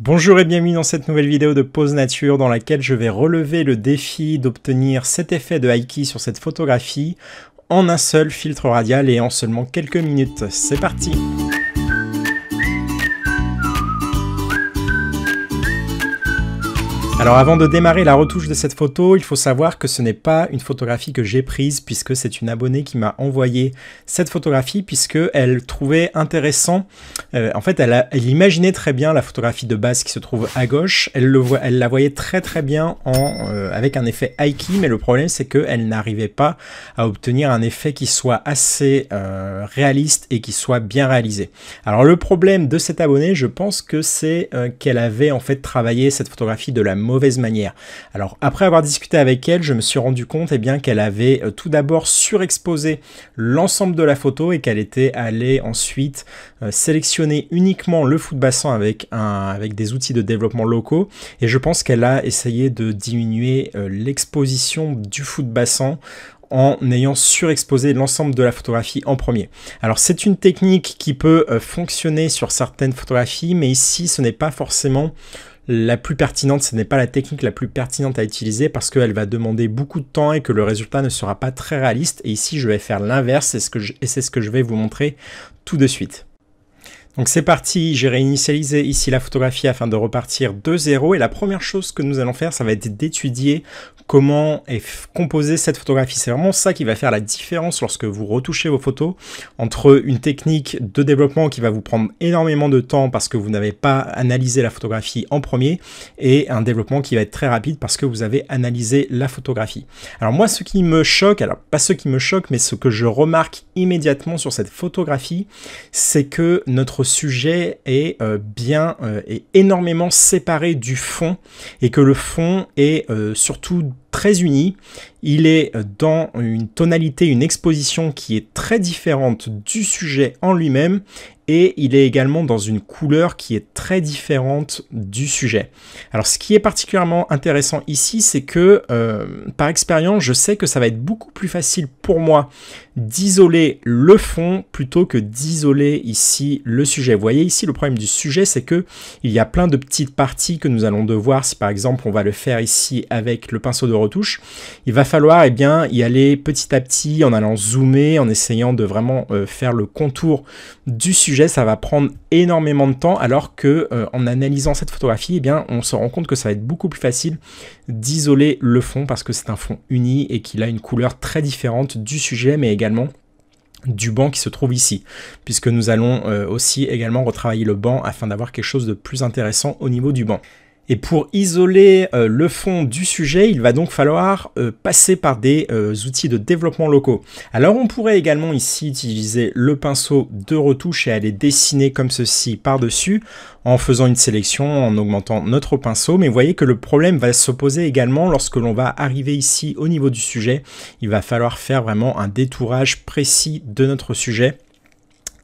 Bonjour et bienvenue dans cette nouvelle vidéo de Pause Nature dans laquelle je vais relever le défi d'obtenir cet effet de haïki sur cette photographie en un seul filtre radial et en seulement quelques minutes. C'est parti Alors avant de démarrer la retouche de cette photo, il faut savoir que ce n'est pas une photographie que j'ai prise puisque c'est une abonnée qui m'a envoyé cette photographie puisque elle trouvait intéressant, euh, en fait elle, imaginait très bien la photographie de base qui se trouve à gauche, elle, la voyait très très bien euh, avec un effet key, mais le problème c'est qu'elle n'arrivait pas à obtenir un effet qui soit assez euh, réaliste et qui soit bien réalisé. Alors le problème de cette abonnée je pense que c'est qu'elle avait en fait travaillé cette photographie de la mauvaise manière. Alors après avoir discuté avec elle, je me suis rendu compte et eh bien qu'elle avait euh, tout d'abord surexposé l'ensemble de la photo et qu'elle était allée ensuite euh, sélectionner uniquement le foot bassin avec, un, avec des outils de développement locaux et je pense qu'elle a essayé de diminuer euh, l'exposition du foot bassin en ayant surexposé l'ensemble de la photographie en premier. Alors c'est une technique qui peut fonctionner sur certaines photographies, mais ici ce n'est pas forcément la plus pertinente, ce n'est pas la technique la plus pertinente à utiliser parce qu'elle va demander beaucoup de temps et que le résultat ne sera pas très réaliste. Et ici, je vais faire l'inverse et c'est ce que je vais vous montrer tout de suite. Donc c'est parti, j'ai réinitialisé ici la photographie afin de repartir de zéro et la première chose que nous allons faire, ça va être d'étudier comment est composée cette photographie. C'est vraiment ça qui va faire la différence lorsque vous retouchez vos photos entre une technique de développement qui va vous prendre énormément de temps parce que vous n'avez pas analysé la photographie en premier et un développement qui va être très rapide parce que vous avez analysé la photographie. Alors moi, ce qui me choque, alors pas ce qui me choque, mais ce que je remarque immédiatement sur cette photographie, c'est que notre sujet est euh, bien, et euh, énormément séparé du fond et que le fond est euh, surtout très uni. Il est euh, dans une tonalité, une exposition qui est très différente du sujet en lui-même et il est également dans une couleur qui est très différente du sujet. Alors ce qui est particulièrement intéressant ici, c'est que euh, par expérience, je sais que ça va être beaucoup plus facile pour moi d'isoler le fond plutôt que d'isoler ici le sujet. Vous voyez ici le problème du sujet, c'est que il y a plein de petites parties que nous allons devoir, si par exemple on va le faire ici avec le pinceau de il va falloir eh bien, y aller petit à petit en allant zoomer, en essayant de vraiment euh, faire le contour du sujet. Ça va prendre énormément de temps alors que euh, en analysant cette photographie, eh bien, on se rend compte que ça va être beaucoup plus facile d'isoler le fond parce que c'est un fond uni et qu'il a une couleur très différente du sujet mais également du banc qui se trouve ici, puisque nous allons euh, aussi également retravailler le banc afin d'avoir quelque chose de plus intéressant au niveau du banc. Et pour isoler euh, le fond du sujet, il va donc falloir euh, passer par des euh, outils de développement locaux. Alors on pourrait également ici utiliser le pinceau de retouche et aller dessiner comme ceci par-dessus en faisant une sélection, en augmentant notre pinceau. Mais vous voyez que le problème va se poser également lorsque l'on va arriver ici au niveau du sujet. Il va falloir faire vraiment un détourage précis de notre sujet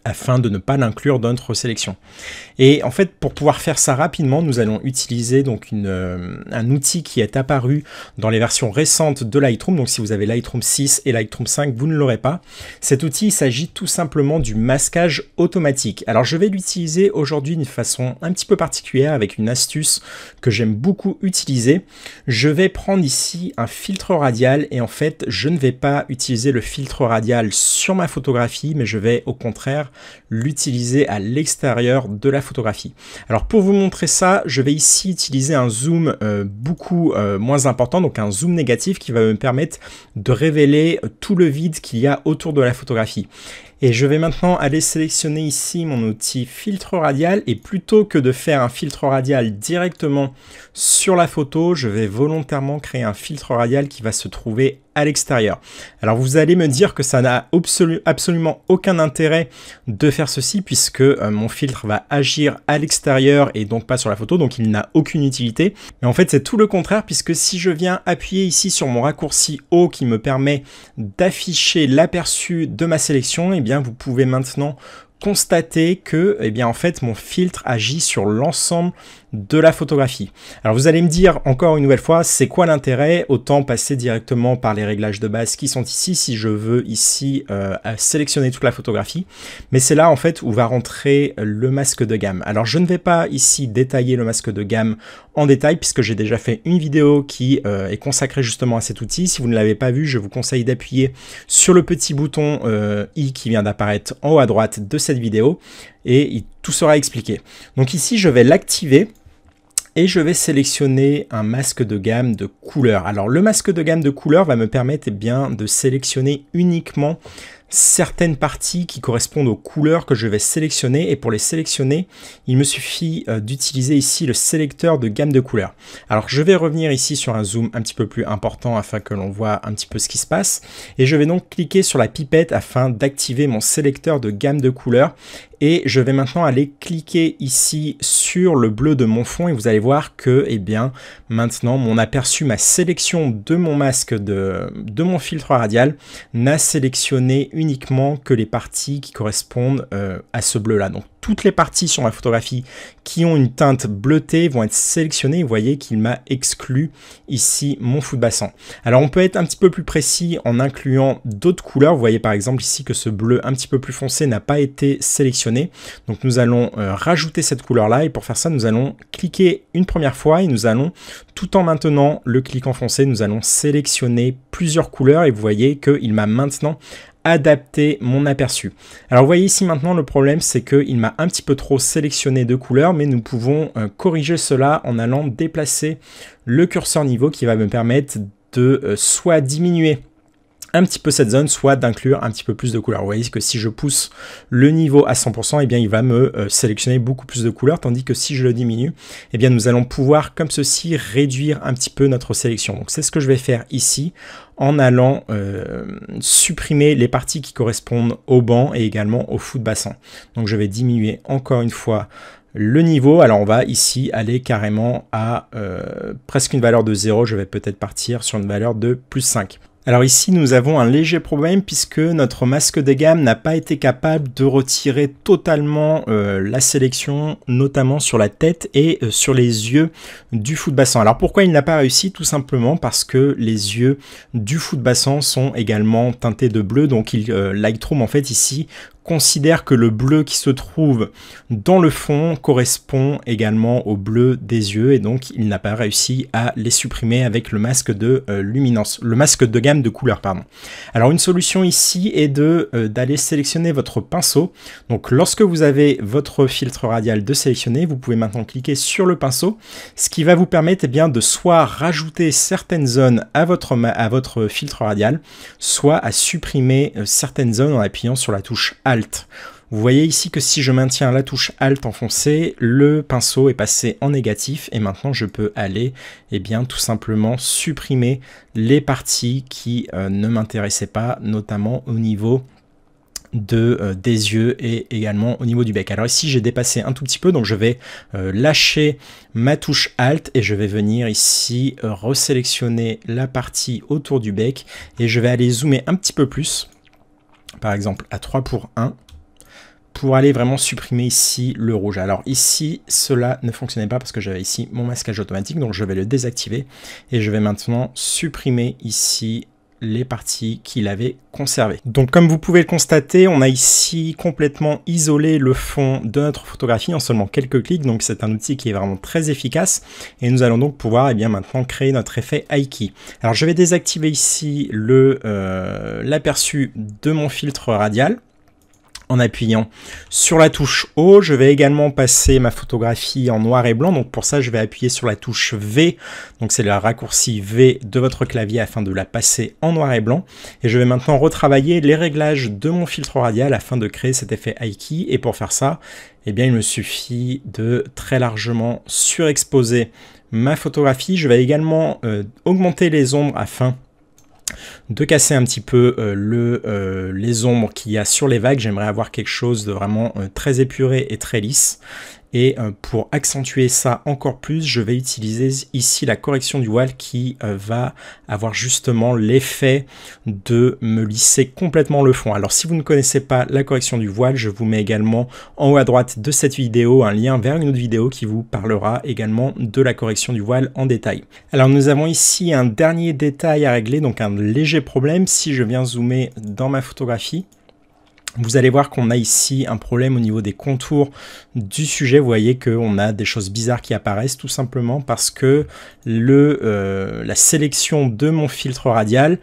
afin de ne pas l'inclure dans notre sélection. Et en fait, pour pouvoir faire ça rapidement, nous allons utiliser donc une, euh, un outil qui est apparu dans les versions récentes de Lightroom. Donc si vous avez Lightroom 6 et Lightroom 5, vous ne l'aurez pas. Cet outil, il s'agit tout simplement du masquage automatique. Alors je vais l'utiliser aujourd'hui d'une façon un petit peu particulière avec une astuce que j'aime beaucoup utiliser. Je vais prendre ici un filtre radial et en fait, je ne vais pas utiliser le filtre radial sur ma photographie, mais je vais au contraire l'utiliser à l'extérieur de la photographie. Alors pour vous montrer ça, je vais ici utiliser un zoom euh, beaucoup euh, moins important, donc un zoom négatif qui va me permettre de révéler tout le vide qu'il y a autour de la photographie. Et je vais maintenant aller sélectionner ici mon outil filtre radial et plutôt que de faire un filtre radial directement sur la photo, je vais volontairement créer un filtre radial qui va se trouver à l'extérieur. Alors vous allez me dire que ça n'a absolument aucun intérêt de faire ceci puisque euh, mon filtre va agir à l'extérieur et donc pas sur la photo, donc il n'a aucune utilité. Mais en fait c'est tout le contraire puisque si je viens appuyer ici sur mon raccourci haut qui me permet d'afficher l'aperçu de ma sélection, et eh bien vous pouvez maintenant constater que eh bien en fait mon filtre agit sur l'ensemble de la photographie. Alors vous allez me dire encore une nouvelle fois, c'est quoi l'intérêt Autant passer directement par les réglages de base qui sont ici si je veux ici euh, sélectionner toute la photographie. Mais c'est là en fait où va rentrer le masque de gamme. Alors je ne vais pas ici détailler le masque de gamme en détail puisque j'ai déjà fait une vidéo qui euh, est consacrée justement à cet outil. Si vous ne l'avez pas vu, je vous conseille d'appuyer sur le petit bouton euh, i qui vient d'apparaître en haut à droite de cette vidéo et tout sera expliqué. Donc ici, je vais l'activer et je vais sélectionner un masque de gamme de couleurs. Alors le masque de gamme de couleurs va me permettre eh bien, de sélectionner uniquement certaines parties qui correspondent aux couleurs que je vais sélectionner et pour les sélectionner il me suffit euh, d'utiliser ici le sélecteur de gamme de couleurs alors je vais revenir ici sur un zoom un petit peu plus important afin que l'on voit un petit peu ce qui se passe et je vais donc cliquer sur la pipette afin d'activer mon sélecteur de gamme de couleurs et je vais maintenant aller cliquer ici sur le bleu de mon fond et vous allez voir que eh bien maintenant mon aperçu ma sélection de mon masque de, de mon filtre radial n'a sélectionné une uniquement que les parties qui correspondent euh, à ce bleu-là. Donc toutes les parties sur ma photographie qui ont une teinte bleutée vont être sélectionnées. Vous voyez qu'il m'a exclu ici mon fou de bassin. Alors on peut être un petit peu plus précis en incluant d'autres couleurs. Vous voyez par exemple ici que ce bleu un petit peu plus foncé n'a pas été sélectionné. Donc nous allons euh, rajouter cette couleur-là et pour faire ça, nous allons cliquer une première fois et nous allons, tout en maintenant le clic enfoncé, nous allons sélectionner plusieurs couleurs et vous voyez qu'il m'a maintenant adapter mon aperçu. Alors vous voyez ici maintenant le problème c'est qu'il m'a un petit peu trop sélectionné de couleurs mais nous pouvons euh, corriger cela en allant déplacer le curseur niveau qui va me permettre de euh, soit diminuer un petit peu cette zone, soit d'inclure un petit peu plus de couleurs. Vous voyez que si je pousse le niveau à 100%, eh bien il va me euh, sélectionner beaucoup plus de couleurs, tandis que si je le diminue, eh bien nous allons pouvoir comme ceci réduire un petit peu notre sélection. Donc c'est ce que je vais faire ici en allant euh, supprimer les parties qui correspondent au banc et également au foot de bassin. Donc je vais diminuer encore une fois le niveau. Alors on va ici aller carrément à euh, presque une valeur de 0. Je vais peut-être partir sur une valeur de plus 5. Alors ici, nous avons un léger problème puisque notre masque des gamme n'a pas été capable de retirer totalement euh, la sélection, notamment sur la tête et euh, sur les yeux du foot Alors pourquoi il n'a pas réussi Tout simplement parce que les yeux du foot sont également teintés de bleu, donc il, euh, Lightroom en fait ici considère que le bleu qui se trouve dans le fond correspond également au bleu des yeux et donc il n'a pas réussi à les supprimer avec le masque de euh, luminance, le masque de gamme de couleur pardon. Alors une solution ici est de euh, d'aller sélectionner votre pinceau. Donc lorsque vous avez votre filtre radial de sélectionner, vous pouvez maintenant cliquer sur le pinceau, ce qui va vous permettre eh bien de soit rajouter certaines zones à votre à votre filtre radial, soit à supprimer euh, certaines zones en appuyant sur la touche A vous voyez ici que si je maintiens la touche Alt enfoncée, le pinceau est passé en négatif et maintenant je peux aller et eh bien, tout simplement supprimer les parties qui euh, ne m'intéressaient pas, notamment au niveau de, euh, des yeux et également au niveau du bec. Alors ici j'ai dépassé un tout petit peu donc je vais euh, lâcher ma touche Alt et je vais venir ici resélectionner la partie autour du bec et je vais aller zoomer un petit peu plus par exemple à 3 pour 1, pour aller vraiment supprimer ici le rouge. Alors ici, cela ne fonctionnait pas parce que j'avais ici mon masquage automatique, donc je vais le désactiver et je vais maintenant supprimer ici les parties qu'il avait conservées. Donc comme vous pouvez le constater, on a ici complètement isolé le fond de notre photographie en seulement quelques clics, donc c'est un outil qui est vraiment très efficace, et nous allons donc pouvoir et eh bien, maintenant créer notre effet Aiki. Alors je vais désactiver ici euh, l'aperçu de mon filtre radial, en appuyant sur la touche O. Je vais également passer ma photographie en noir et blanc. Donc pour ça, je vais appuyer sur la touche V. Donc c'est le raccourci V de votre clavier afin de la passer en noir et blanc. Et je vais maintenant retravailler les réglages de mon filtre radial afin de créer cet effet haïki Et pour faire ça, eh bien, il me suffit de très largement surexposer ma photographie. Je vais également euh, augmenter les ombres afin de casser un petit peu euh, euh, les ombres qu'il y a sur les vagues. J'aimerais avoir quelque chose de vraiment euh, très épuré et très lisse. Et pour accentuer ça encore plus, je vais utiliser ici la correction du voile qui va avoir justement l'effet de me lisser complètement le fond. Alors si vous ne connaissez pas la correction du voile, je vous mets également en haut à droite de cette vidéo un lien vers une autre vidéo qui vous parlera également de la correction du voile en détail. Alors nous avons ici un dernier détail à régler, donc un léger Problème si je viens zoomer dans ma photographie, vous allez voir qu'on a ici un problème au niveau des contours du sujet. Vous voyez qu'on a des choses bizarres qui apparaissent tout simplement parce que le, euh, la sélection de mon filtre radial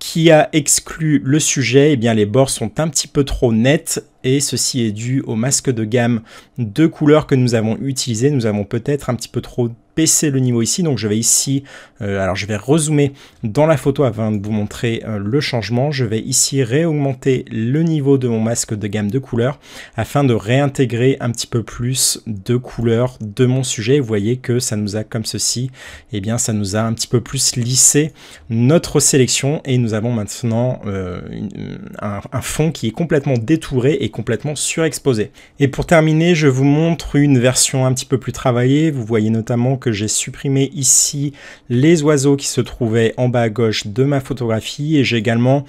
qui a exclu le sujet, et eh bien les bords sont un petit peu trop nets et ceci est dû au masque de gamme de couleurs que nous avons utilisé. Nous avons peut-être un petit peu trop baisser le niveau ici. Donc je vais ici, euh, alors je vais rezoomer dans la photo avant de vous montrer euh, le changement. Je vais ici réaugmenter le niveau de mon masque de gamme de couleurs afin de réintégrer un petit peu plus de couleurs de mon sujet. Vous voyez que ça nous a comme ceci, et eh bien ça nous a un petit peu plus lissé notre sélection et nous avons maintenant euh, un, un fond qui est complètement détouré et complètement surexposé. Et pour terminer, je vous montre une version un petit peu plus travaillée. Vous voyez notamment que j'ai supprimé ici les oiseaux qui se trouvaient en bas à gauche de ma photographie et j'ai également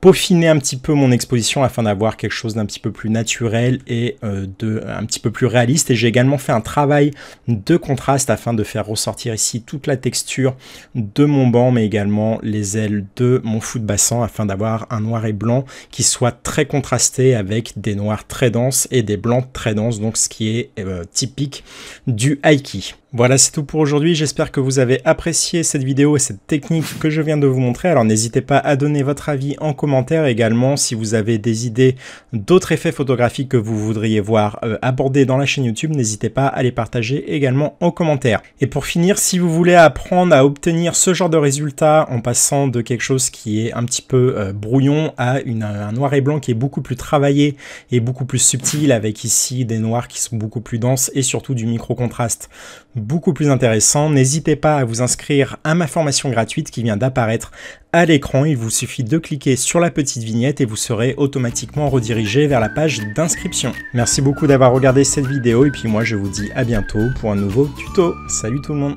peaufiné un petit peu mon exposition afin d'avoir quelque chose d'un petit peu plus naturel et euh, de un petit peu plus réaliste et j'ai également fait un travail de contraste afin de faire ressortir ici toute la texture de mon banc mais également les ailes de mon foot de bassin afin d'avoir un noir et blanc qui soit très contrasté avec des noirs très denses et des blancs très denses donc ce qui est euh, typique du haïki. Voilà, c'est tout pour aujourd'hui. J'espère que vous avez apprécié cette vidéo et cette technique que je viens de vous montrer. Alors n'hésitez pas à donner votre avis en commentaire également si vous avez des idées d'autres effets photographiques que vous voudriez voir euh, abordés dans la chaîne YouTube. N'hésitez pas à les partager également en commentaire. Et pour finir, si vous voulez apprendre à obtenir ce genre de résultat en passant de quelque chose qui est un petit peu euh, brouillon à un noir et blanc qui est beaucoup plus travaillé et beaucoup plus subtil avec ici des noirs qui sont beaucoup plus denses et surtout du micro-contraste beaucoup plus intéressant. N'hésitez pas à vous inscrire à ma formation gratuite qui vient d'apparaître à l'écran. Il vous suffit de cliquer sur la petite vignette et vous serez automatiquement redirigé vers la page d'inscription. Merci beaucoup d'avoir regardé cette vidéo et puis moi je vous dis à bientôt pour un nouveau tuto. Salut tout le monde